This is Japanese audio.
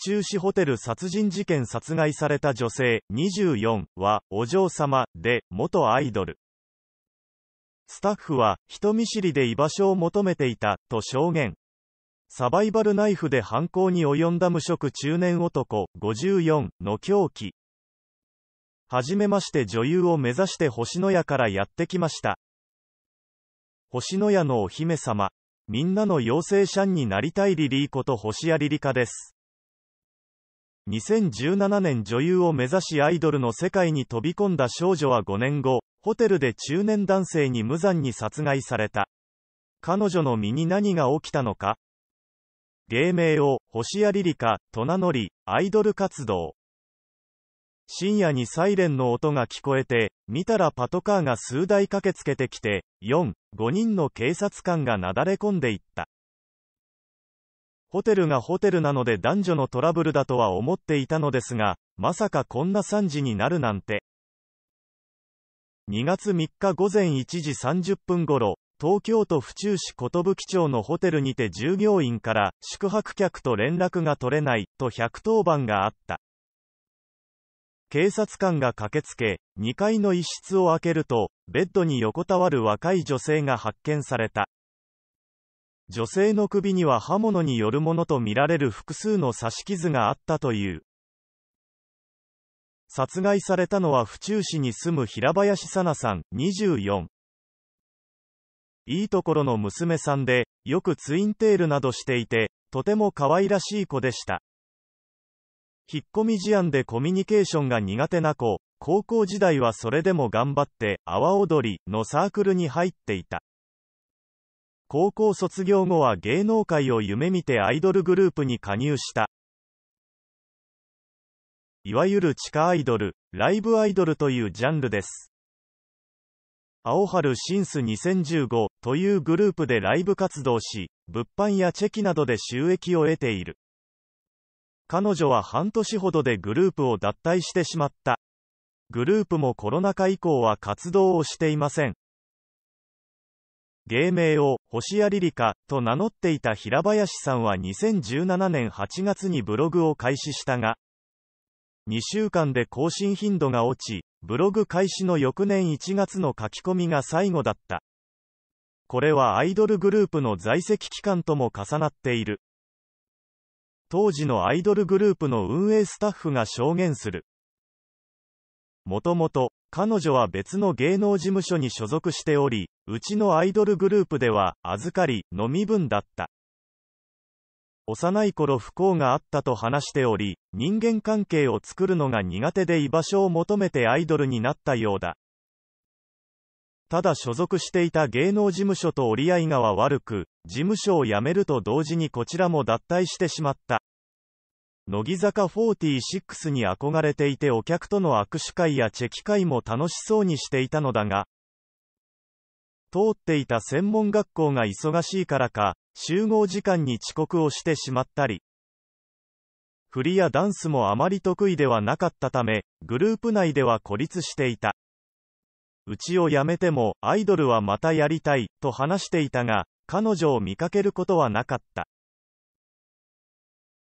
中市ホテル殺人事件殺害された女性24はお嬢様で元アイドル。スタッフは人見知りで居場所を求めていたと証言。サバイバルナイフで犯行に及んだ無職中年男54の狂気。はじめまして女優を目指して星のやからやってきました。星のやのお姫様。みんなのシャ者になりたいリリーこと星やリリカです。2017年女優を目指しアイドルの世界に飛び込んだ少女は5年後、ホテルで中年男性に無残に殺害された。彼女の身に何が起きたのか芸名を、星谷リリカ、と名乗り、アイドル活動。深夜にサイレンの音が聞こえて、見たらパトカーが数台駆けつけてきて、4、5人の警察官がなだれ込んでいった。ホテルがホテルなので男女のトラブルだとは思っていたのですが、まさかこんな惨事になるなんて。2月3日午前1時30分頃、東京都府中市寿町のホテルにて従業員から宿泊客と連絡が取れないと110番があった。警察官が駆けつけ、2階の一室を開けると、ベッドに横たわる若い女性が発見された。女性の首には刃物によるものとみられる複数の刺し傷があったという。殺害されたのは府中市に住む平林さなさん、24。いいところの娘さんで、よくツインテールなどしていて、とても可愛らしい子でした。引っ込み思案でコミュニケーションが苦手な子、高校時代はそれでも頑張って、阿波踊りのサークルに入っていた。高校卒業後は芸能界を夢見てアイドルグループに加入した。いわゆる地下アイドル、ライブアイドルというジャンルです。青春シンス2015というグループでライブ活動し、物販やチェキなどで収益を得ている。彼女は半年ほどでグループを脱退してしまった。グループもコロナ禍以降は活動をしていません。芸名を星谷リリカと名乗っていた平林さんは2017年8月にブログを開始したが、2週間で更新頻度が落ち、ブログ開始の翌年1月の書き込みが最後だった。これはアイドルグループの在籍期間とも重なっている。当時のアイドルグループの運営スタッフが証言する。もともと、彼女は別の芸能事務所に所属しており、うちのアイドルグループでは、預かり、のみ分だった。幼い頃不幸があったと話しており、人間関係を作るのが苦手で居場所を求めてアイドルになったようだ。ただ所属していた芸能事務所と折り合いがは悪く、事務所を辞めると同時にこちらも脱退してしまった。乃木坂46に憧れていてお客との握手会やチェキ会も楽しそうにしていたのだが、通っていた専門学校が忙しいからか、集合時間に遅刻をしてしまったり、振りやダンスもあまり得意ではなかったため、グループ内では孤立していた。うちを辞めても、アイドルはまたやりたい、と話していたが、彼女を見かけることはなかった。